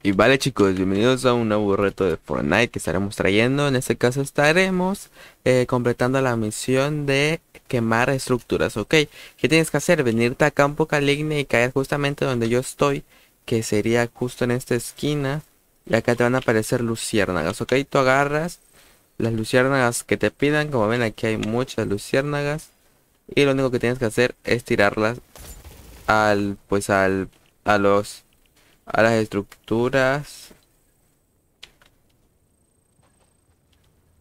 Y vale chicos, bienvenidos a un nuevo reto de Fortnite que estaremos trayendo. En este caso estaremos eh, completando la misión de quemar estructuras, ¿ok? ¿Qué tienes que hacer? Venirte a Campo Caligne y caer justamente donde yo estoy, que sería justo en esta esquina. Y acá te van a aparecer luciérnagas, ¿ok? Tú agarras las luciérnagas que te pidan. Como ven aquí hay muchas luciérnagas. Y lo único que tienes que hacer es tirarlas al, pues al, a los a las estructuras.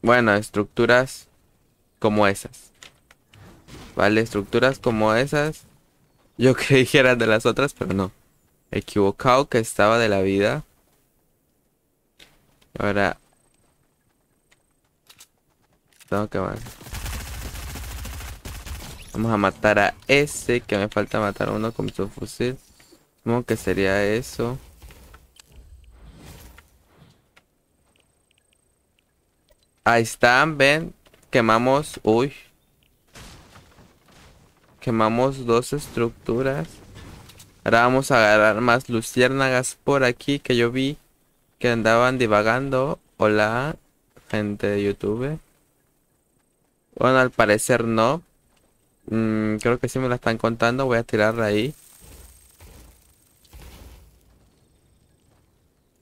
Bueno, estructuras como esas. Vale, estructuras como esas. Yo creí que eran de las otras, pero no. Equivocado que estaba de la vida. Ahora... Tengo que Vamos a matar a ese que me falta matar a uno con su fusil que sería eso. Ahí están, ven. Quemamos... Uy. Quemamos dos estructuras. Ahora vamos a agarrar más luciérnagas por aquí que yo vi que andaban divagando. Hola, gente de YouTube. Bueno, al parecer no. Mm, creo que sí me la están contando. Voy a tirarla ahí.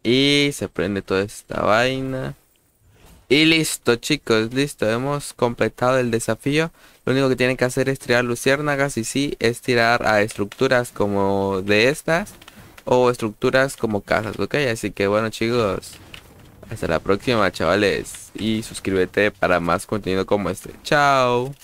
Y se prende toda esta vaina. Y listo chicos, listo, hemos completado el desafío. Lo único que tienen que hacer es tirar luciérnagas y sí, es tirar a estructuras como de estas o estructuras como casas, ¿ok? Así que bueno chicos, hasta la próxima chavales y suscríbete para más contenido como este. Chao.